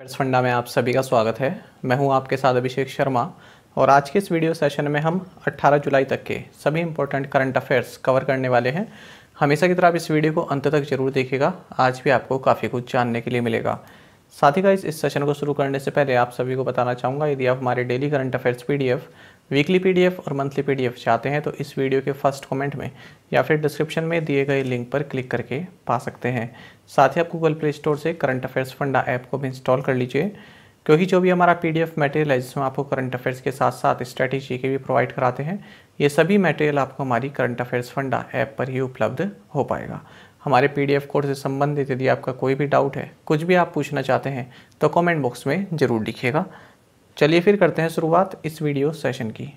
Pets फंडा में आप सभी का स्वागत है मैं हूं आपके साथ अभिषेक शर्मा और आज के इस वीडियो सेशन में हम 18 जुलाई तक के सभी इंपॉर्टेंट करंट अफेयर्स कवर करने वाले हैं हमेशा की तरह आप इस वीडियो को अंत तक जरूर देखिएगा आज भी आपको काफ़ी कुछ जानने के लिए मिलेगा साथ ही का इस, सेशन को शुरू करने से पहले आप सभी को बताना चाहूँगा यदि आप हमारे daily current affairs P weekly P और मंथली पी चाहते हैं तो इस वीडियो के फर्स्ट कॉमेंट में या फिर डिस्क्रिप्शन में दिए गए लिंक पर क्लिक करके पा सकते हैं साथ ही आप गूगल प्ले स्टोर से करंट अफेयर्स फंडा ऐप को भी इंस्टॉल कर लीजिए क्योंकि जो भी हमारा पी डी एफ मटेरियल है जिसमें आपको करंट अफेयर्स के साथ साथ स्ट्रैटेजी के भी प्रोवाइड कराते हैं ये सभी मटेरियल आपको हमारी करंट अफेयर्स फंडा ऐप पर ही उपलब्ध हो पाएगा हमारे पी डी एफ कोर्स से संबंधित यदि आपका कोई भी डाउट है कुछ भी आप पूछना चाहते हैं तो कमेंट बॉक्स में ज़रूर लिखिएगा चलिए फिर करते हैं शुरुआत इस वीडियो सेशन की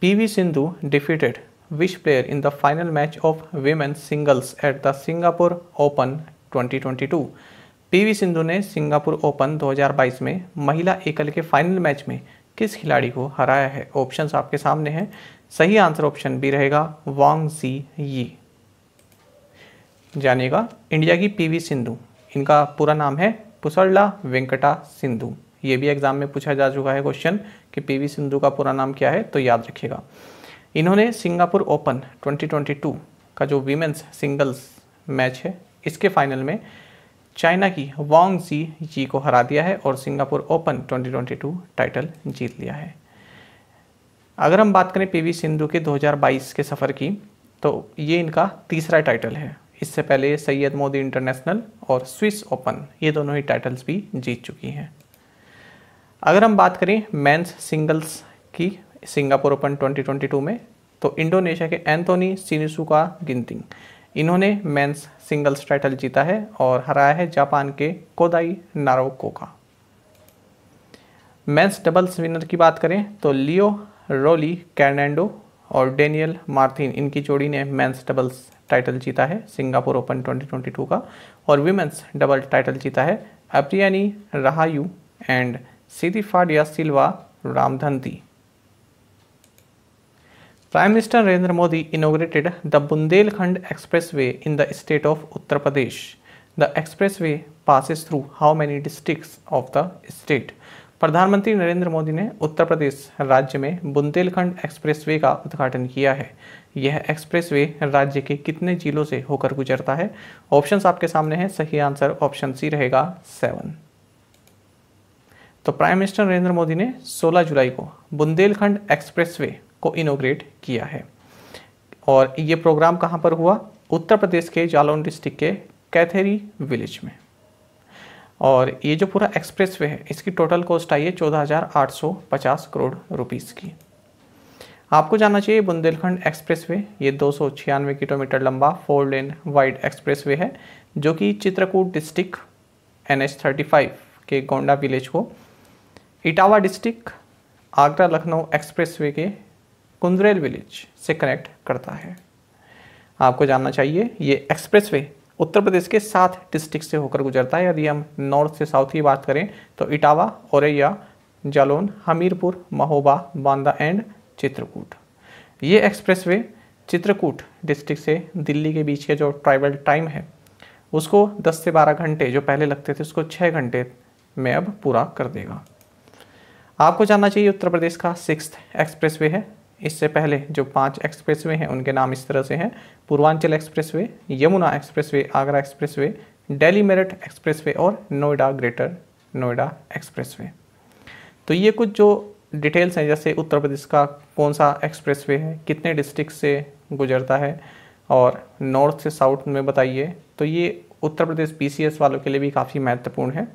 PV Sindhu defeated which player in the final match of women's singles at the Singapore Open 2022 V Sindhu ने सिंगापुर ओपन 2022 में महिला एकल के फाइनल मैच में किस खिलाड़ी को हराया है ऑप्शंस आपके सामने हैं सही आंसर ऑप्शन बी रहेगा वांग जी यी जानेगा इंडिया की पीवी सिंधु इनका पूरा नाम है पुसरला वेंकटा सिंधु ये भी एग्जाम में पूछा जा चुका है क्वेश्चन कि पीवी सिंधु का पूरा नाम क्या है तो याद रखिएगा इन्होंने सिंगापुर ओपन 2022 का जो वीमेंस सिंगल्स मैच है इसके फाइनल में चाइना की वांग जी जी को हरा दिया है और सिंगापुर ओपन 2022 टाइटल जीत लिया है अगर हम बात करें पीवी सिंधु के 2022 के सफ़र की तो ये इनका तीसरा टाइटल है इससे पहले सैयद मोदी इंटरनेशनल और स्विस ओपन ये दोनों ही टाइटल्स भी जीत चुकी हैं अगर हम बात करें मेंस सिंगल्स की सिंगापुर ओपन 2022 में तो इंडोनेशिया के एंथोनी सिनिसुका गिनतिंग इन्होंने मेंस सिंगल्स टाइटल जीता है और हराया है जापान के कोदाई नारोको का मेंस डबल्स विनर की बात करें तो लियो रोली कैर्नेंडो और डेनियल मार्थिन इनकी जोड़ी ने मेंस डबल्स टाइटल जीता है सिंगापुर ओपन 2022 का और विमेंस डबल टाइटल जीता है Apriyani Rahayu and Siti Fadia Silva Ramadhanti Prime Minister Narendra Modi inaugurated the Bundelkhand Expressway in the state of Uttar Pradesh. The expressway passes through how many districts of the state? प्रधानमंत्री नरेंद्र मोदी ने उत्तर प्रदेश राज्य में Bundelkhand expressway का उद्घाटन किया है यह expressway राज्य के कितने जिलों से होकर गुजरता है ऑप्शंस आपके सामने हैं सही आंसर ऑप्शन सी रहेगा सेवन तो प्राइम मिनिस्टर नरेंद्र मोदी ने 16 जुलाई को बुंदेलखंड एक्सप्रेसवे को इनोग्रेट किया है और ये प्रोग्राम कहाँ पर हुआ उत्तर प्रदेश के जालौन डिस्ट्रिक्ट के कैथेरी विलेज में और ये जो पूरा एक्सप्रेस वे है इसकी टोटल कॉस्ट आई है चौदह हज़ार आठ सौ पचास करोड़ रुपीज़ की आपको जानना चाहिए बुंदेलखंड एक्सप्रेसवे ये दो सौ छियानवे किलोमीटर लंबा फोर लेन वाइड एक्सप्रेसवे है जो कि Chitrakoot district N H thirty five के गोंडा विलेज को इटावा डिस्ट्रिक्ट आगरा लखनऊ एक्सप्रेसवे के कुंजरेल विलेज से कनेक्ट करता है आपको जानना चाहिए ये एक्सप्रेसवे उत्तर प्रदेश के सात डिस्ट्रिक्ट से होकर गुजरता है यदि हम नॉर्थ से साउथ की बात करें तो इटावा औरैया जालौन हमीरपुर महोबा बांदा एंड चित्रकूट ये एक्सप्रेसवे चित्रकूट डिस्ट्रिक्ट से दिल्ली के बीच के जो ट्रैवल टाइम है उसको 10 से 12 घंटे जो पहले लगते थे उसको 6 घंटे में अब पूरा कर देगा आपको जानना चाहिए उत्तर प्रदेश का सिक्स वे है इससे पहले जो पांच एक्सप्रेसवे हैं उनके नाम इस तरह से हैं Purvanchal expressway Yamuna expressway Agra expressway Delhi Meerut expressway और नोएडा ग्रेटर नोएडा एक्सप्रेसवे तो ये कुछ जो डिटेल्स हैं जैसे उत्तर प्रदेश का कौन सा एक्सप्रेसवे है कितने डिस्ट्रिक्ट से गुजरता है और नॉर्थ से साउथ में बताइए तो ये उत्तर प्रदेश पी वालों के लिए भी काफ़ी महत्वपूर्ण है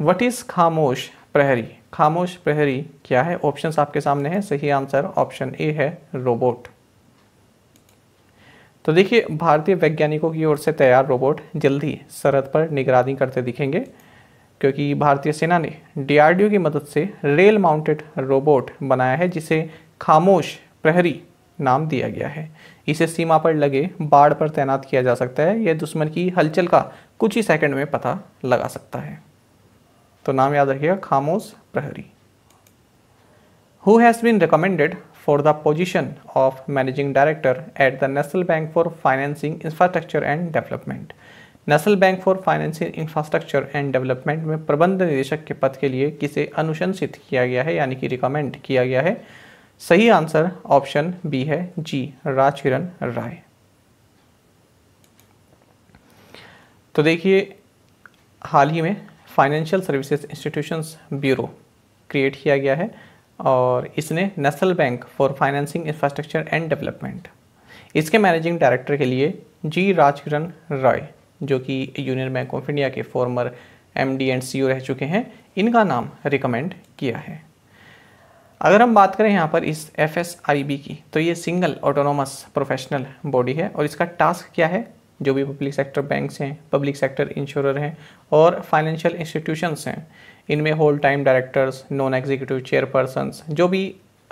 वट इज़ खामोश प्रहरी खामोश प्रहरी क्या है ऑप्शन आपके सामने है सही आंसर ऑप्शन ए है रोबोट तो देखिए भारतीय वैज्ञानिकों की ओर से तैयार रोबोट जल्दी सरहद पर निगरानी करते दिखेंगे क्योंकि भारतीय सेना ने डीआरडीओ की मदद से रेल माउंटेड रोबोट बनाया है जिसे खामोश प्रहरी नाम दिया गया है इसे सीमा पर लगे बाढ़ पर तैनात किया जा सकता है यह दुश्मन की हलचल का कुछ ही सेकंड में पता लगा सकता है तो नाम याद रखिएगा खामोश प्रहरी who has been recommended for the position of managing director at the national bank for financing infrastructure and development national bank for financing infrastructure and development में प्रबंध निदेशक के पद के लिए किसे अनुशंसित किया गया है यानी कि रिकमेंड किया गया है सही आंसर ऑप्शन बी है जी राजकिरण राय तो देखिए हाल ही में financial services institutions bureau create किया गया है और इसने national bank for financing infrastructure and development इसके मैनेजिंग डायरेक्टर के लिए जी राजकिरण रॉय जो कि यूनियन बैंक ऑफ इंडिया के former M D and C रह चुके हैं इनका नाम रिकमेंड किया है अगर हम बात करें यहाँ पर इस एफ एस आई बी की तो ये सिंगल ऑटोनोमस प्रोफेशनल बॉडी है और इसका टास्क क्या है जो भी पब्लिक सेक्टर बैंक्स हैं पब्लिक सेक्टर इंश्योरर हैं और फाइनेंशियल इंस्टीट्यूशंस हैं इनमें whole time directors non executive chairpersons जो भी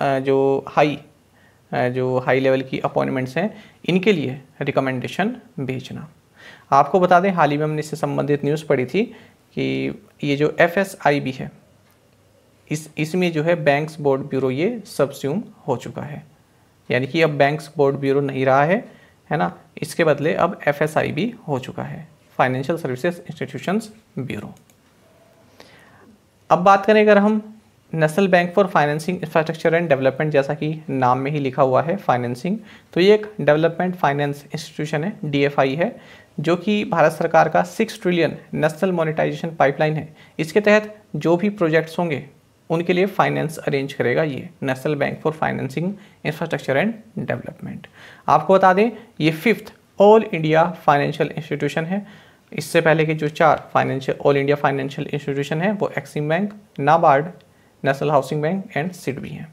जो हाई जो हाई लेवल की अपॉइंटमेंट्स हैं इनके लिए रिकमेंडेशन भेजना आपको बता दें हाल ही में हमने इससे संबंधित न्यूज़ पढ़ी थी कि ये जो एफ है इस इसमें जो है बैंक्स बोर्ड ब्यूरो ये सब्स्यूम हो चुका है यानी कि अब बैंक्स बोर्ड ब्यूरो नहीं रहा है है ना इसके बदले अब एफ भी हो चुका है फाइनेंशियल सर्विसेज इंस्टीट्यूशंस ब्यूरो अब बात करें अगर हम national bank for financing infrastructure and development जैसा कि नाम में ही लिखा हुआ है फाइनेंसिंग तो ये एक डेवलपमेंट फाइनेंस इंस्टीट्यूशन है डी है जो कि भारत सरकार का six trillion national monetization pipeline है इसके तहत जो भी प्रोजेक्ट्स होंगे उनके लिए फाइनेंस अरेंज करेगा ये national bank for financing infrastructure and development आपको बता दें ये fifth all India financial institution है इससे पहले के जो चार financial all India financial institution है वो EXIM bank NABARD national housing bank and SIDBI हैं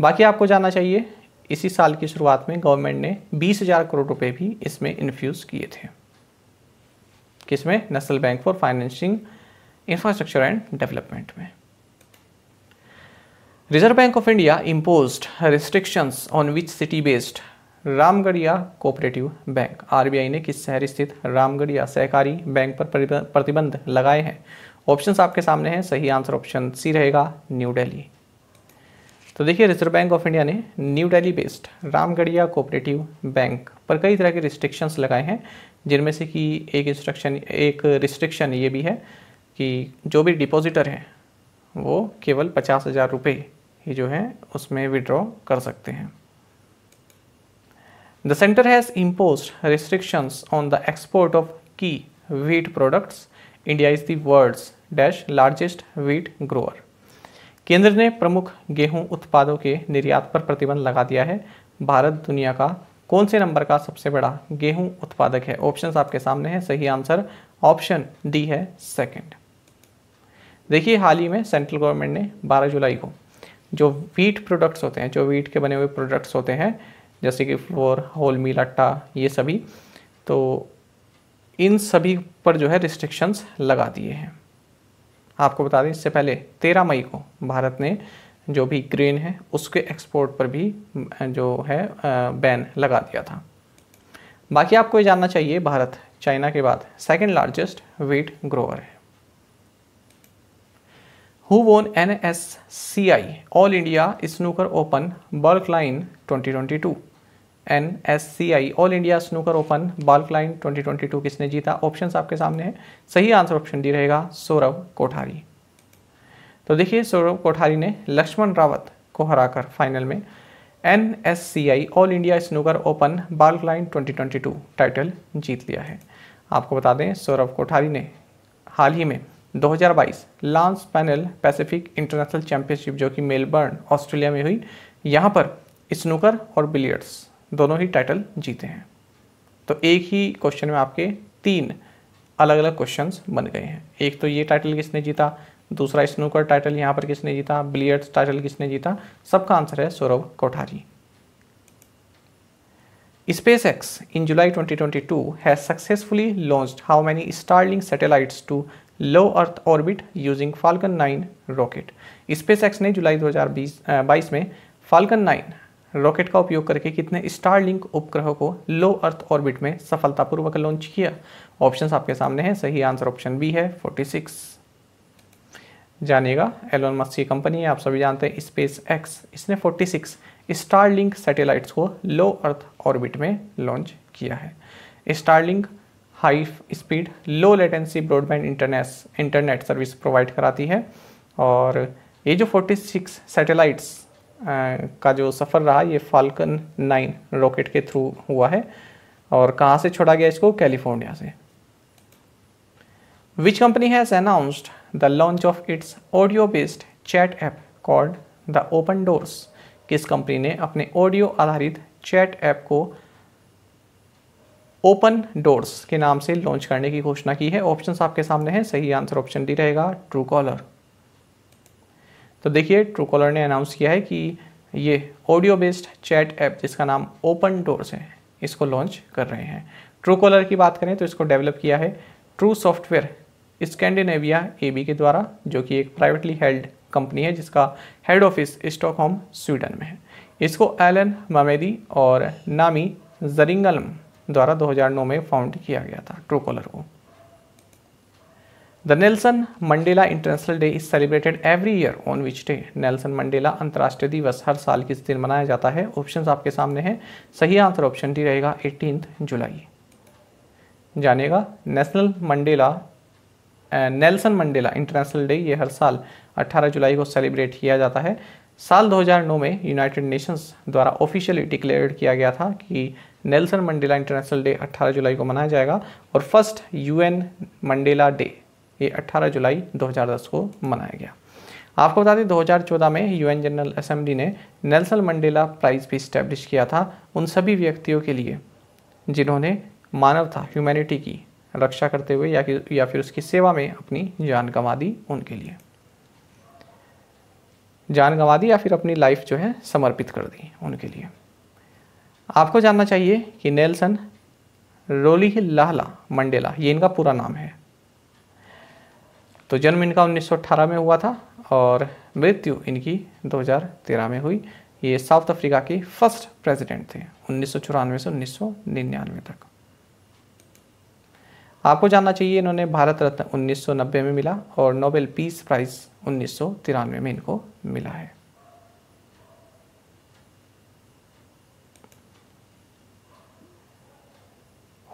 बाकी आपको जानना चाहिए इसी साल की शुरुआत में गवर्नमेंट ने बीस हज़ार करोड़ रुपए भी इसमें इन्फ्यूज़ किए थे किसमें national bank for financing infrastructure and development में reserve bank of India impose restrictions on which city based Ramgarhia cooperative bank RBI ने किस शहर स्थित रामगढ़िया सहकारी बैंक पर प्रतिबंध लगाए हैं ऑप्शंस आपके सामने हैं सही आंसर ऑप्शन सी रहेगा न्यू दिल्ली तो देखिए रिजर्व बैंक ऑफ इंडिया ने new Delhi based Ramgarhia cooperative bank पर कई तरह के रिस्ट्रिक्शंस लगाए हैं जिनमें से कि एक इंस्ट्रक्शन एक रिस्ट्रिक्शन ये भी है कि जो भी डिपॉजिटर हैं वो केवल पचास हज़ार रुपये ही जो है उसमें विड्रॉ कर सकते हैं the center has impose restrictions on the export of key wheat products India is the world's dash largest wheat grower केंद्र ने प्रमुख गेहूं उत्पादों के निर्यात पर प्रतिबंध लगा दिया है भारत दुनिया का कौन से नंबर का सबसे बड़ा गेहूं उत्पादक है ऑप्शंस आपके सामने हैं सही आंसर ऑप्शन डी है सेकंड देखिए हाल ही में सेंट्रल गवर्नमेंट ने 12 जुलाई को जो वीट प्रोडक्ट्स होते हैं जो वीट के बने हुए प्रोडक्ट्स होते हैं जैसे कि फ्लोर होल मील आटा ये सभी तो इन सभी पर जो है रिस्ट्रिक्शंस लगा दिए हैं आपको बता दें इससे पहले तेरह मई को भारत ने जो भी ग्रेन है उसके एक्सपोर्ट पर भी जो है बैन लगा दिया था बाकी आपको ये जानना चाहिए भारत चाइना के बाद सेकेंड लार्जेस्ट वीट ग्रोअर है who won N S C I all India snooker open balk line 2022 N S C I all India snooker open balk line 2022 किसने जीता ऑप्शन आपके सामने हैं सही आंसर ऑप्शन डी रहेगा सौरभ कोठारी तो देखिए सौरभ कोठारी ने लक्ष्मण रावत को हराकर फाइनल में N S C I all India snooker open balk line 2022 title जीत लिया है आपको बता दें सौरभ कोठारी ने हाल ही में 2022 lance panel Pacific international championship जो कि मेलबर्न ऑस्ट्रेलिया में हुई यहाँ पर स्नूकर और बिलियर्ड्स दोनों ही टाइटल जीते हैं तो एक ही क्वेश्चन में आपके तीन अलग अलग क्वेश्चन बन गए हैं एक तो ये टाइटल किसने जीता दूसरा स्नूकर टाइटल यहाँ पर किसने जीता बिलियर्ड्स टाइटल किसने जीता सबका आंसर है Saurabh Kothari X in July 2022 has successfully launched how many Starlink satellites to low earth orbit using Falcon 9 rocket space X ने जुलाई 2020 बाईस में फाल्कन 9 रॉकेट का उपयोग करके कितने स्टारलिंक उपग्रह को लो अर्थ ऑर्बिट में सफलतापूर्वक लॉन्च किया ऑप्शंस आपके सामने हैं सही आंसर ऑप्शन बी है 46 जानेगा एलोन मस्क की कंपनी है आप सभी जानते हैं स्पेस एक्स इसने 46 स्टारलिंक सैटेलाइट्स को लो अर्थ ऑर्बिट में लॉन्च किया है Starlink high speed low latency broadband internet internet service provide कराती है और ये जो 46 सैटेलाइट्स का जो सफ़र रहा ये फाल्कन नाइन रॉकेट के थ्रू हुआ है और कहाँ से छोड़ा गया इसको कैलिफोर्निया से which company has announced the launch of its audio based chat app called the open doors किस कंपनी ने अपने ऑडियो आधारित चैट ऐप को ओपन डोर्स के नाम से लॉन्च करने की घोषणा की है ऑप्शंस आपके सामने हैं सही आंसर ऑप्शन डी रहेगा ट्रू कॉलर तो देखिए ट्रू कॉलर ने अनाउंस किया है कि ये ऑडियो बेस्ड चैट ऐप जिसका नाम ओपन डोर्स है इसको लॉन्च कर रहे हैं ट्रू कॉलर की बात करें तो इसको डेवलप किया है ट्रू सॉफ्टवेयर स्कैंडिनेविया ए के द्वारा जो कि एक प्राइवेटली हेल्ड कंपनी है जिसका हेड ऑफिस स्टॉकहोम स्वीडन में है इसको एलन ममेदी और नामी जरिंगलम द्वारा 2009 में फाउंड किया गया था ट्रू कॉलर को the Nelson Mandela international day is celebrated every year on which day Nelson Mandela अंतर्राष्ट्रीय दिवस हर साल किस दिन मनाया जाता है ऑप्शंस आपके सामने हैं सही आंसर ऑप्शन डी रहेगा एटीन जुलाई जानेगा national Mandela Nelson Mandela international day ये हर साल 18 जुलाई को सेलिब्रेट किया जाता है साल 2009 में यूनाइटेड नेशंस द्वारा ऑफिशियली डिक्लेयर किया गया था कि नेल्सन मंडेला इंटरनेशनल डे 18 जुलाई को मनाया जाएगा और फर्स्ट यूएन मंडेला डे ये 18 जुलाई 2010 को मनाया गया आपको बता दें 2014 में यूएन जनरल असेंबली ने नेल्सन मंडेला प्राइज़ भी इस्टेब्लिश किया था उन सभी व्यक्तियों के लिए जिन्होंने मानवता ह्यूमैनिटी की रक्षा करते हुए या कि या फिर उसकी सेवा में अपनी जान गंवा दी उनके लिए जान गंवा दी या फिर अपनी लाइफ जो है समर्पित कर दी उनके लिए आपको जानना चाहिए कि नेल्सन रोली लाहला मंडेला ये इनका पूरा नाम है तो जन्म इनका 1918 में हुआ था और मृत्यु इनकी 2013 में हुई ये साउथ अफ्रीका के फर्स्ट प्रेसिडेंट थे उन्नीस से उन्नीस तक आपको जानना चाहिए इन्होंने भारत रत्न 1990 में मिला और नोबेल पीस प्राइज़ उन्नीस में इनको मिला है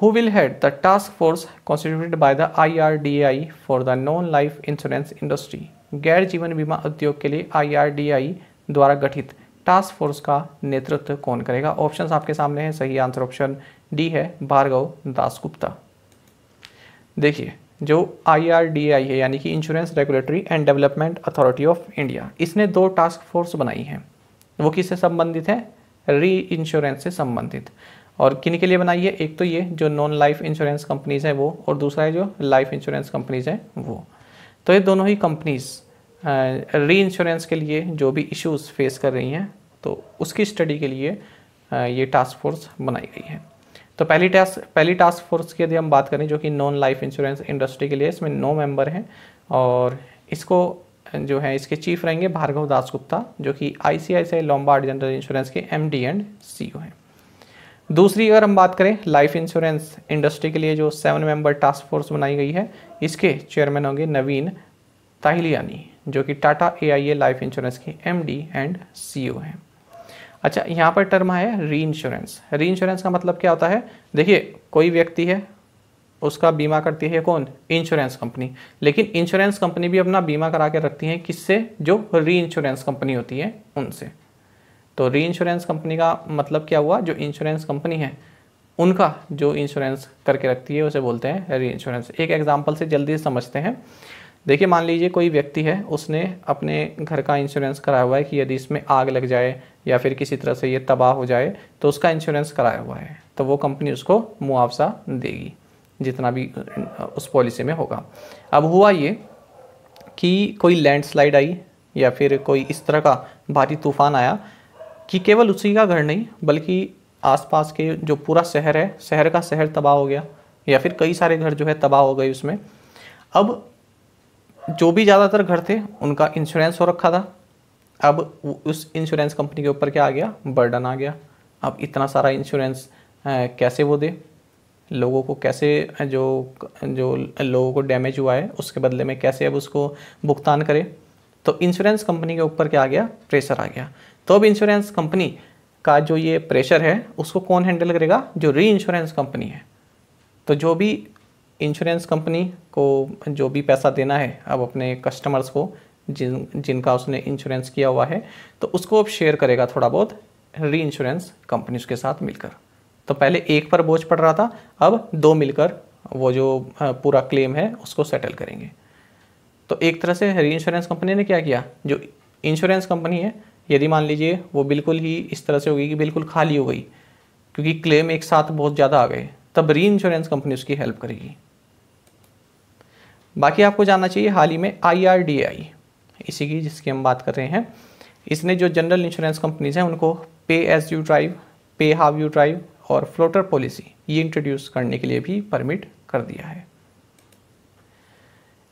who will head the task force constituted by the IRDAI for the non-life insurance industry. गैर जीवन बीमा उद्योग के लिए आई द्वारा गठित टास्क फोर्स का नेतृत्व कौन करेगा ऑप्शंस आपके सामने हैं सही आंसर ऑप्शन डी है भार्गव दासगुप्ता देखिए जो आई है यानी कि insurance regulatory and development authority of India इसने दो टास्क फोर्स बनाई है वो किससे संबंधित है री इंश्योरेंस से संबंधित और किन के लिए बनाई है एक तो ये जो नॉन लाइफ इंश्योरेंस कंपनीज हैं वो और दूसरा है जो लाइफ इंश्योरेंस कंपनीज हैं वो तो ये दोनों ही कंपनीज़ री इंश्योरेंस के लिए जो भी इश्यूज फेस कर रही हैं तो उसकी स्टडी के लिए ये टास्क फोर्स बनाई गई है तो पहली टास्क पहली टास्क फोर्स की यदि हम बात करें जो कि नॉन लाइफ इंश्योरेंस इंडस्ट्री के लिए इसमें नौ मेंबर हैं और इसको जो है इसके चीफ रहेंगे भार्गव दास गुप्ता जो कि I C I Lombard general insurance के M D and C O हैं दूसरी अगर हम बात करें लाइफ इंश्योरेंस इंडस्ट्री के लिए जो सेवन मेंबर टास्क फोर्स बनाई गई है इसके चेयरमैन होंगे नवीन ताहिलियानी जो कि Tata A I A life insurance की M D and C O हैं अच्छा यहाँ पर टर्म है री इंश्योरेंस री इंश्योरेंस का मतलब क्या होता है देखिए कोई व्यक्ति है उसका बीमा करती है कौन इंश्योरेंस कंपनी लेकिन इंश्योरेंस कंपनी भी अपना बीमा करा के रखती है किससे जो री इंश्योरेंस कंपनी होती है उनसे तो री इंश्योरेंस कंपनी का मतलब क्या हुआ जो इंश्योरेंस कंपनी है उनका जो इंश्योरेंस करके रखती है उसे बोलते हैं री इंश्योरेंस एक एग्जाम्पल से जल्दी समझते हैं देखिए मान लीजिए कोई व्यक्ति है उसने अपने घर का इंश्योरेंस कराया हुआ है कि यदि इसमें आग लग जाए या फिर किसी तरह से ये तबाह हो जाए तो उसका इंश्योरेंस कराया हुआ है तो वो कंपनी उसको मुआवजा देगी जितना भी उस पॉलिसी में होगा अब हुआ ये कि कोई लैंडस्लाइड आई या फिर कोई इस तरह का भारी तूफान आया कि केवल उसी का घर नहीं बल्कि आसपास के जो पूरा शहर है शहर का शहर तबाह हो गया या फिर कई सारे घर जो है तबाह हो गए उसमें अब जो भी ज़्यादातर घर थे उनका इंश्योरेंस हो रखा था अब उस इंश्योरेंस कंपनी के ऊपर क्या आ गया बर्डन आ गया अब इतना सारा इंश्योरेंस कैसे वो दे लोगों को कैसे जो जो लोगों को डैमेज हुआ है उसके बदले में कैसे अब उसको भुगतान करें तो इंश्योरेंस कंपनी के ऊपर क्या आ गया प्रेशर आ गया तो अब इंश्योरेंस कंपनी का जो ये प्रेशर है उसको कौन हैंडल करेगा जो री इंश्योरेंस कंपनी है तो जो भी इंश्योरेंस कंपनी को जो भी पैसा देना है अब अपने कस्टमर्स को जिन जिनका उसने इंश्योरेंस किया हुआ है तो उसको अब शेयर करेगा थोड़ा बहुत री इंश्योरेंस कंपनीज के साथ मिलकर तो पहले एक पर बोझ पड़ रहा था अब दो मिलकर वो जो पूरा क्लेम है उसको सेटल करेंगे तो एक तरह से री इंश्योरेंस कंपनी ने क्या किया जो इंश्योरेंस कंपनी है यदि मान लीजिए वो बिल्कुल ही इस तरह से होगी कि बिल्कुल खाली हो गई क्योंकि क्लेम एक साथ बहुत ज़्यादा आ गए तब री इंश्योरेंस कंपनी उसकी हेल्प करेगी बाकी आपको जानना चाहिए हाल ही में आई इसी की जिसकी हम बात कर रहे हैं इसने जो जनरल इंश्योरेंस कंपनीज हैं उनको पे S you drive pay how you drive और फ्लोटर पॉलिसी ये इंट्रोड्यूस करने के लिए भी परमिट कर दिया है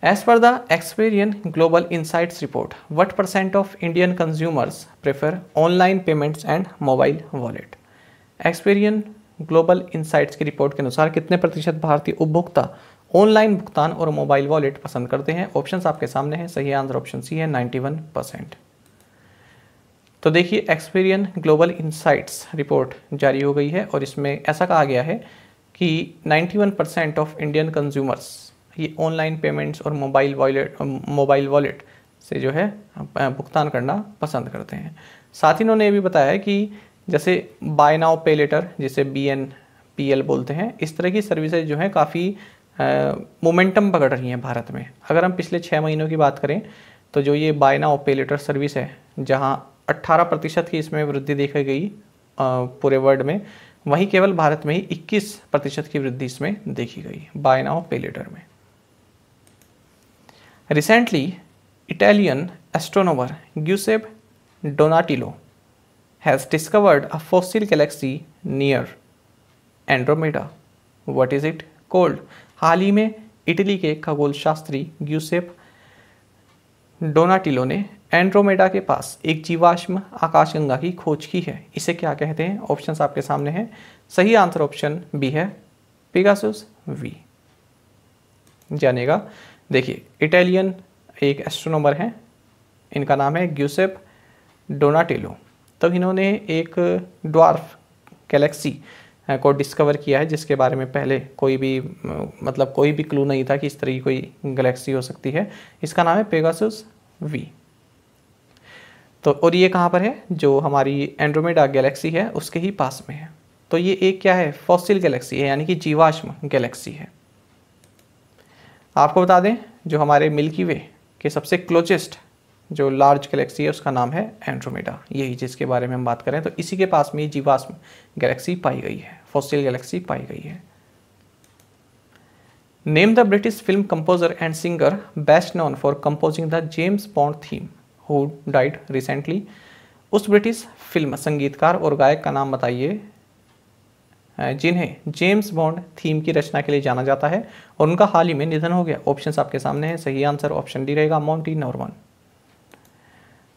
as per the Experian global insights report what percent of Indian consumers prefer online payments and mobile wallet Experian global insights की रिपोर्ट के अनुसार कितने प्रतिशत भारतीय उपभोक्ता ऑनलाइन भुगतान और मोबाइल वॉलेट पसंद करते हैं ऑप्शंस आपके सामने हैं सही आंसर ऑप्शन सी है 91 परसेंट तो देखिए एक्सपीरियन ग्लोबल इंसाइट्स रिपोर्ट जारी हो गई है और इसमें ऐसा कहा गया है कि 91 परसेंट ऑफ इंडियन कंज्यूमर्स ये ऑनलाइन पेमेंट्स और मोबाइल वॉलेट मोबाइल वॉलेट से जो है भुगतान करना पसंद करते हैं साथ ही इन्होंने ये भी बताया है कि जैसे बाय नाउ पे लेटर जिसे बी एन पी एल बोलते हैं इस तरह की सर्विसेज जो हैं काफ़ी मोमेंटम पकड़ रही हैं भारत में अगर हम पिछले छः महीनों की बात करें तो जो ये buy now pay later service है जहाँ 18 प्रतिशत की इसमें वृद्धि देखी गई पूरे वर्ल्ड में वहीं केवल भारत में ही इक्कीस प्रतिशत की वृद्धि इसमें देखी गई बाय नाउ पे लेटर में Recently, Italian astronomer Giuseppe Donatello has discovered a fossil galaxy near Andromeda what is it called हाल ही में इटली के खगोल शास्त्री ग्यूसेप डोनाटिलो ने एंड्रोमेडा के पास एक जीवाश्म आकाशगंगा की खोज की है इसे क्या कहते हैं ऑप्शंस आपके सामने हैं सही आंसर ऑप्शन बी है पिगासुस वी जानेगा देखिए इटालियन एक एस्ट्रोनॉमर हैं इनका नाम है ग्यूसेप डोनाटेलो तब इन्होंने एक ड्वार्फ गैलेक्सी को डिस्कवर किया है जिसके बारे में पहले कोई भी मतलब कोई भी क्लू नहीं था कि इस तरह की कोई गैलेक्सी हो सकती है इसका नाम है पेगासस वी तो और ये कहाँ पर है जो हमारी एंड्रोमेडा गैलेक्सी है उसके ही पास में है तो ये एक क्या है फॉसिल गैलेक्सी है यानी कि जीवाश्म गैलेक्सी है आपको बता दें जो हमारे मिल्की वे के सबसे क्लोजेस्ट जो लार्ज गैलेक्सी है उसका नाम है एंड्रोमेडा यही जिसके बारे में हम बात करें तो इसी के पास में ये जीवाश्म गैलेक्सी पाई गई है फॉसिल गैलेक्सी पाई गई है name the British film composer and singer best known for composing the James Bond theme who died recently उस ब्रिटिश फिल्म संगीतकार और गायक का नाम बताइए जिन्हें जेम्स बॉन्ड थीम की रचना के लिए जाना जाता है और उनका हाल ही में निधन हो गया ऑप्शन आपके सामने है सही आंसर ऑप्शन डी रहेगा माउंटी नॉर्मन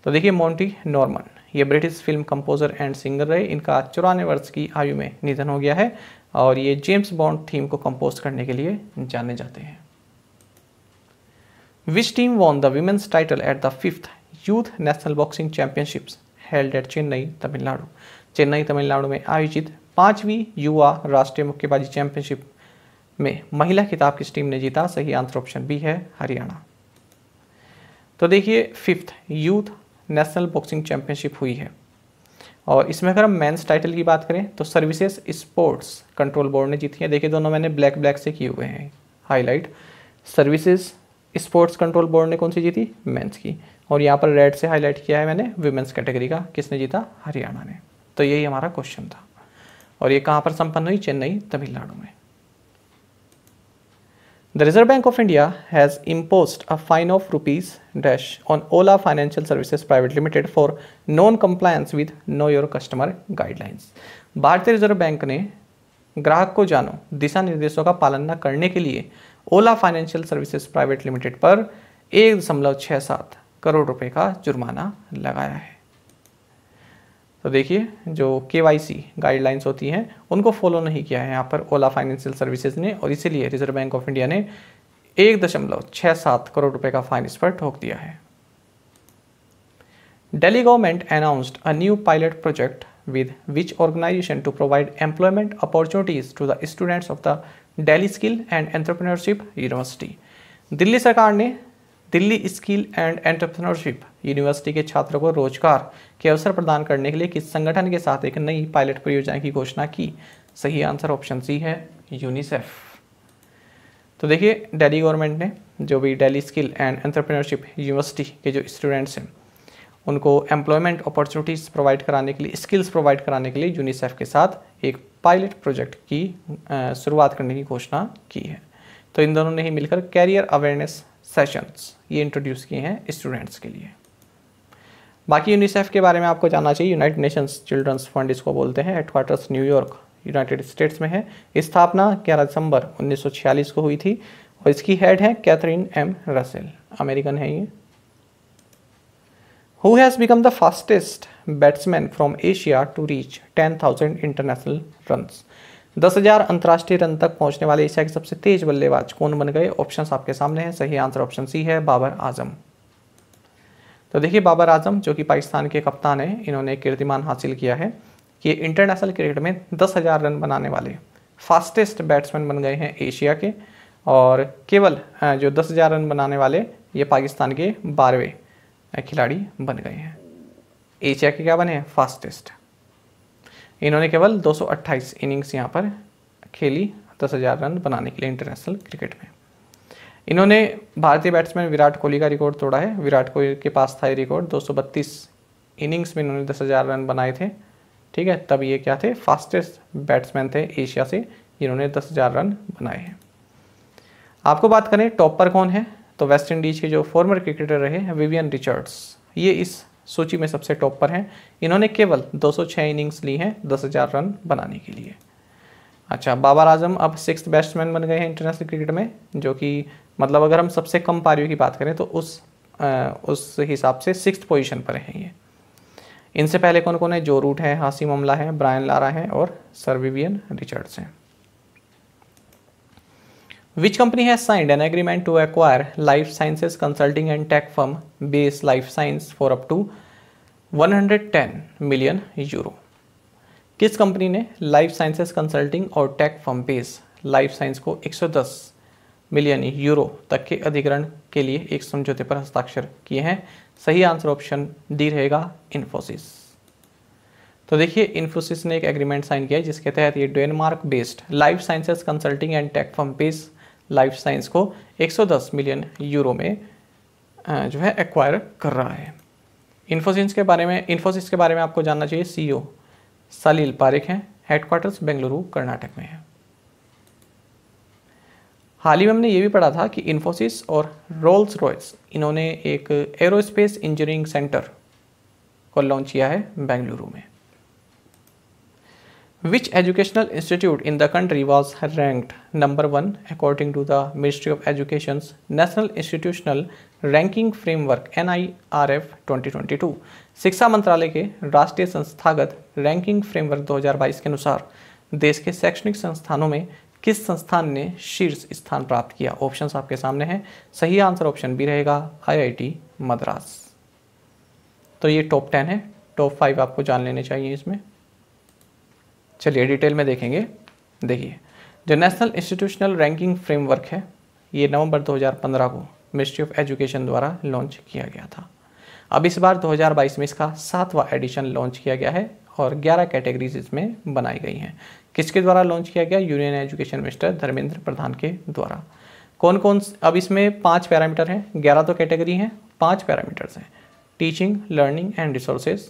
तो देखिए माउंटी नॉर्मन ये British film composer and singer रहे इनका चौरानवे वर्ष की आयु में निधन हो गया है और ये जेम्स बॉन्ड थीम को कंपोज करने के लिए जाने जाते हैं which team won the women's title at the fifth youth national boxing championships held at Chennai Tamil Nadu Chennai Tamil Nadu में आयोजित पांचवी युवा राष्ट्रीय मुक्केबाजी चैंपियनशिप में महिला खिताब किस टीम ने जीता सही आंसर ऑप्शन बी है हरियाणा तो देखिए fifth youth national boxing championship हुई है और इसमें अगर हम मेंस टाइटल की बात करें तो सर्विसेज स्पोर्ट्स कंट्रोल बोर्ड ने जीती है देखिए दोनों मैंने ब्लैक ब्लैक से किए हुए हैं highlight services sports control board ने कौन सी जीती मेंस की और यहाँ पर रेड से हाईलाइट किया है मैंने वुमेंस कैटेगरी का किसने जीता हरियाणा ने तो यही हमारा क्वेश्चन था और ये कहां पर संपन्न हुई चेन्नई तमिलनाडु में the Reserve bank of India has imposed a fine of rupees dash on Ola financial services private limited for non compliance with know your customer guidelines भारतीय रिजर्व बैंक ने ग्राहक को जानो दिशा निर्देशों का पालन न करने के लिए Ola financial services private limited पर एक दशमलव छह सात करोड़ रुपए का जुर्माना लगाया है तो देखिए जो के गाइडलाइंस होती हैं उनको फॉलो नहीं किया है यहाँ पर ओला फाइनेंशियल सर्विसेज ने और इसीलिए रिजर्व बैंक ऑफ इंडिया ने एक दशमलव छह सात करोड़ रुपए का फाइन इस पर ठोक दिया है Delhi government announced a new pilot project with which organisation to provide employment opportunities to the students of the Delhi skill and entrepreneurship university Delhi सरकार ने Delhi skill and entrepreneurship university के छात्रों को रोजगार के अवसर प्रदान करने के लिए किस संगठन के साथ एक नई पायलट परियोजना की घोषणा की सही आंसर ऑप्शन सी है यूनिसेफ तो देखिए दिल्ली गवर्नमेंट ने जो भी Delhi skill and entrepreneurship university के जो स्टूडेंट्स हैं उनको एम्प्लॉयमेंट अपॉर्चुनिटीज़ प्रोवाइड कराने के लिए स्किल्स प्रोवाइड कराने के लिए यूनिसेफ के साथ एक पायलट प्रोजेक्ट की शुरुआत करने की घोषणा की है तो इन दोनों ने ही मिलकर कैरियर अवेयरनेस सेशंस ये इंट्रोड्यूस किए हैं स्टूडेंट्स के लिए बाकी यूनिसेफ के बारे में आपको जानना चाहिए यूनाइटेड नेशंस चिल्ड्रंस फंड इसको बोलते हैं हेडक्वार्टर्स न्यूयॉर्क यूनाइटेड स्टेट्स में है स्थापना 11 दिसंबर 1946 को हुई थी और इसकी हेड है कैथरीन एम रसेल अमेरिकन है ये who has become the fastest batsman from Asia to reach 10,000 international runs दस हजार अंतर्राष्ट्रीय रन तक पहुंचने वाले एशिया के सबसे तेज बल्लेबाज कौन बन गए ऑप्शन आपके सामने हैं सही आंसर ऑप्शन सी है बाबर आजम तो देखिए बाबर आजम जो कि पाकिस्तान के कप्तान हैं इन्होंने कीर्तिमान हासिल किया है कि इंटरनेशनल क्रिकेट में दस हज़ार रन बनाने वाले फास्टेस्ट बैट्समैन बन गए हैं एशिया के और केवल जो दस हज़ार रन बनाने वाले ये पाकिस्तान के बारहवें खिलाड़ी बन गए हैं एशिया के क्या बने हैं फास्टेस्ट इन्होंने केवल 228 इनिंग्स यहाँ पर खेली दस हज़ार रन बनाने के लिए इंटरनेशनल क्रिकेट में इन्होंने भारतीय बैट्समैन विराट कोहली का रिकॉर्ड तोड़ा है विराट कोहली के पास था ये रिकॉर्ड 232 इनिंग्स में इन्होंने दस हज़ार रन बनाए थे ठीक है तब ये क्या थे फास्टेस्ट बैट्समैन थे एशिया से इन्होंने दस हज़ार रन बनाए हैं आपको बात करें टॉप पर कौन है तो वेस्ट इंडीज़ के जो फॉर्मर क्रिकेटर रहे विवियन रिचर्ड्स ये इस सूची में सबसे टॉप पर हैं इन्होंने केवल 206 इनिंग्स ली हैं 10,000 रन बनाने के लिए अच्छा बाबर आजम अब सिक्स बैट्समैन बन गए हैं इंटरनेशनल क्रिकेट में जो कि मतलब अगर हम सबसे कम पारियों की बात करें तो उस आ, उस हिसाब से सिक्स पोजिशन पर हैं ये इनसे पहले कौन कौन है जो रूट है हासिम अमला है ब्रायन लारा है और सर्विवियन रिचर्ड्स हैं Which company has signed an agreement to acquire life sciences consulting and tech firm Base Life Science for up to 110 million euro? किस कंपनी ने लाइफ साइंसेस कंसल्टिंग और tech firm Base Life Science को 110 million euro तक के अधिग्रहण के लिए एक समझौते पर हस्ताक्षर किए हैं सही आंसर ऑप्शन डी रहेगा इन्फोसिस तो देखिए इन्फोसिस ने एक एग्रीमेंट साइन किया है जिसके तहत ये Denmark based life sciences consulting and tech firm Base Life Science को 110 मिलियन यूरो में जो है एक्वायर कर रहा है इन्फोसिस के बारे में इन्फोसिस के बारे में आपको जानना चाहिए सीईओ e सलील पारिक हैं हेडक्वार्टर्स बेंगलुरु कर्नाटक में है हाल ही में हमने ये भी पढ़ा था कि इन्फोसिस और रोल्स रॉयस इन्होंने एक एरोस्पेस इंजीनियरिंग सेंटर को लॉन्च किया है बेंगलुरु में Which educational institute in the country was ranked number one according to the Ministry of Education's National Institutional ranking framework in 2022 शिक्षा मंत्रालय के राष्ट्रीय संस्थागत रैंकिंग फ्रेमवर्क 2022 के अनुसार देश के शैक्षणिक संस्थानों में किस संस्थान ने शीर्ष स्थान प्राप्त किया ऑप्शंस आपके सामने हैं सही आंसर ऑप्शन बी रहेगा आईआईटी मद्रास तो ये टॉप टेन है टॉप फाइव आपको जान लेने चाहिए इसमें चलिए डिटेल में देखेंगे देखिए जो नेशनल इंस्टीट्यूशनल रैंकिंग फ्रेमवर्क है ये नवंबर 2015 को मिनिस्ट्री ऑफ एजुकेशन द्वारा लॉन्च किया गया था अब इस बार 2022 में इसका सातवां एडिशन लॉन्च किया गया है और 11 कैटेगरीज इसमें बनाई गई हैं किसके द्वारा लॉन्च किया गया union education minister Dharmendra Pradhan के द्वारा कौन कौन अब इसमें पाँच पैरामीटर हैं ग्यारह तो कैटेगरी हैं पाँच पैरामीटर्स हैं teaching learning and resources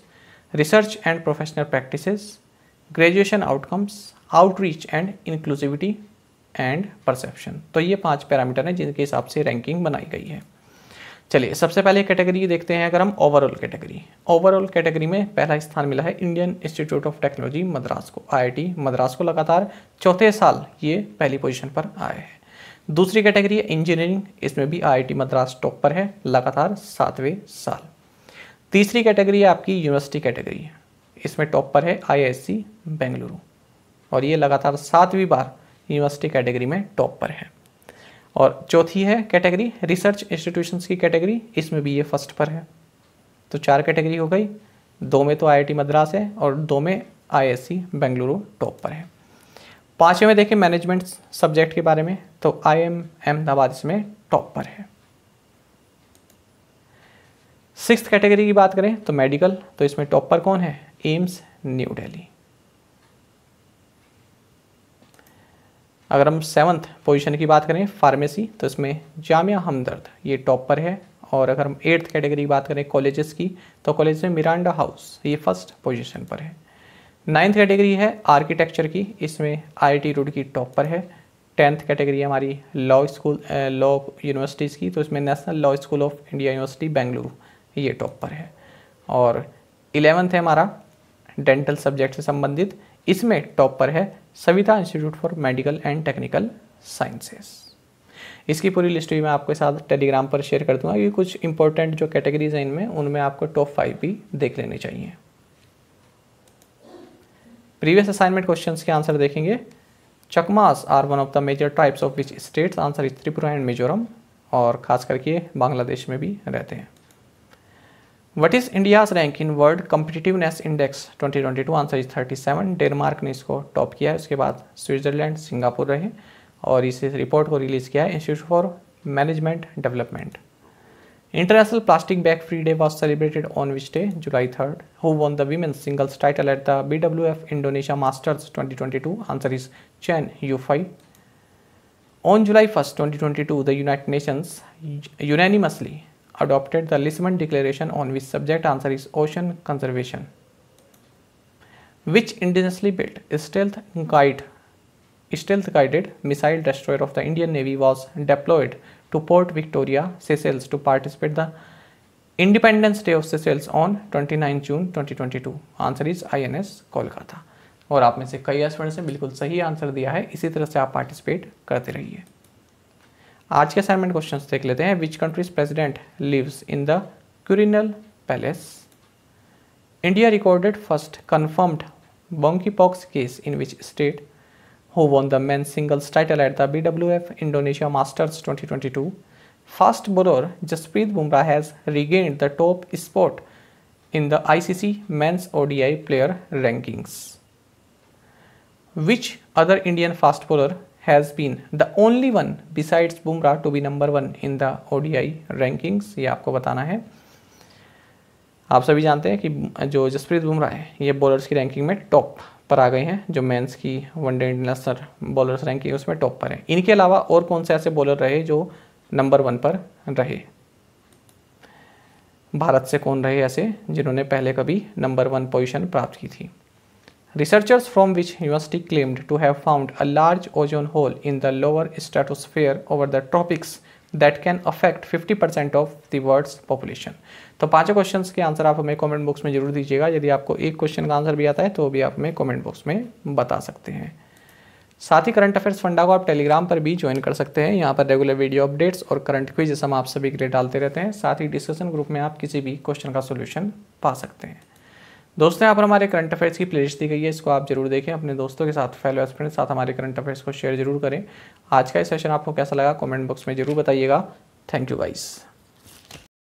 research and professional practices graduation outcomes outreach and inclusivity and perception तो ये पांच पैरामीटर हैं जिनके हिसाब से रैंकिंग बनाई गई है चलिए सबसे पहले कैटेगरी देखते हैं अगर हम ओवरऑल कैटेगरी ओवरऑल कैटेगरी में पहला स्थान मिला है Indian Institute of Technology Madras को आईआईटी मद्रास को लगातार चौथे साल ये पहली पोजीशन पर आए हैं दूसरी कैटेगरी है इंजीनियरिंग इसमें भी आईआईटी मद्रास टॉप पर है लगातार सातवें साल तीसरी कैटेगरी है आपकी यूनिवर्सिटी कैटेगरी इसमें टॉप पर है आईआईएससी बेंगलुरु और ये लगातार सातवीं बार यूनिवर्सिटी कैटेगरी में टॉप पर है और चौथी है कैटेगरी रिसर्च इंस्टीट्यूशंस की कैटेगरी इसमें भी ये फर्स्ट पर है तो चार कैटेगरी हो गई दो में तो आईआईटी मद्रास है और दो में आई बेंगलुरु टॉप पर है पाँचवें में देखें मैनेजमेंट सब्जेक्ट के बारे में तो आई एम अहमदाबाद इसमें टॉप पर है सिक्स कैटेगरी की बात करें तो मेडिकल तो इसमें टॉप पर कौन है एम्स न्यू दिल्ली अगर हम सेवन्थ पोजीशन की बात करें फार्मेसी तो इसमें जामिया हमदर्द ये टॉप पर है और अगर हम एट्थ कैटेगरी की बात करें कॉलेजेस की तो कॉलेज में मिरांडा हाउस ये फर्स्ट पोजीशन पर है नाइन्थ कैटेगरी है आर्किटेक्चर की इसमें आईआईटी रोड की टॉप पर है टेंथ कैटेगरी हमारी लॉ स्कूल लॉ यूनिवर्सिटीज़ की तो इसमें national law school of India university Bengaluru ये टॉप पर है और इलेवेंथ है हमारा डेंटल सब्जेक्ट से संबंधित इसमें टॉप पर है Saveetha institute for medical and technical sciences इसकी पूरी लिस्ट भी मैं आपके साथ टेलीग्राम पर शेयर कर दूंगा ये कुछ इंपॉर्टेंट जो कैटेगरीज हैं इनमें उनमें आपको टॉप फाइव भी देख लेने चाहिए प्रीवियस असाइनमेंट क्वेश्चन के आंसर देखेंगे Chakmas are one of the major types of which states answer is Tripura and Mizoram और खास करके बांग्लादेश में भी रहते हैं what is India's rank in world competitiveness index 2022 answer is seven Denmark ने इसको टॉप किया है उसके बाद स्विट्जरलैंड सिंगापुर रहे और इस रिपोर्ट को रिलीज़ किया है institute for management development international plastic bag free day was celebrated on which day July third who won the women's singles title at the B W F Indonesia masters twenty twenty two answer is Chen Yufei on July first twenty twenty two the United Nations unanimously adopted the Lisbon Declaration on which subject answer is ocean conservation. Which indigenously built stealth guide stealth guided missile destroyer of the Indian Navy was deployed to Port Victoria, Seychelles to participate the Independence Day of Seychelles on 29 June 2022 Answer is INS Kolkata. और आप में से कई students ने बिल्कुल सही answer दिया है इसी तरह से आप पार्टिसिपेट करते रहिए आज के असाइनमेंट क्वेश्चन देख लेते हैं which country's president lives in the Quirinal Palace India recorded first confirmed pox case in which state who won the men's singles title at the B W F Indonesia masters twenty twenty two fast bowler Jasprit Bumrah has regained the top spot in the I C C men's O D I player rankings which other Indian fast bowler has been the only one besides Bumrah to be number one in the ODI rankings ये आपको बताना है आप सभी जानते हैं कि जो जसप्रीत बुमराह है ये बॉलर्स की रैंकिंग में टॉप पर आ गए हैं जो मेंस की वनडे इंटरनेशनल बॉलर्स रैंकिंग उसमें टॉप पर है इनके अलावा और कौन से ऐसे बॉलर रहे जो नंबर वन पर रहे भारत से कौन रहे ऐसे जिन्होंने पहले कभी नंबर वन पोजीशन प्राप्त की थी Researchers from which university claimed to have found a large ozone hole in the lower stratosphere over the tropics that can affect 50 percent of the population. Population तो पांचों क्वेश्चन के answer आप हमें comment box में जरूर दीजिएगा यदि आपको एक क्वेश्चन का आंसर भी आता है तो भी आप हमें कमेंट बॉक्स में बता सकते हैं साथ ही करंट अफेयर्स फंडा को आप टेलीग्राम पर भी ज्वाइन कर सकते हैं यहाँ पर रेगुलर वीडियो अपडेट्स और करंट क्विज हम आप सभी के लिए डालते रहते हैं साथ ही डिस्कशन ग्रुप में आप किसी भी क्वेश्चन का सोल्यूशन पा सकते हैं दोस्तों यहाँ पर हमारे करंट अफेयर्स की प्लेलिस्ट दी गई है इसको आप जरूर देखें अपने दोस्तों के साथ फेलो फ्रेंड्स साथ हमारे करंट अफेयर्स को शेयर जरूर करें आज का ये सेशन आपको कैसा लगा कमेंट बॉक्स में जरूर बताइएगा थैंक यू गाइज़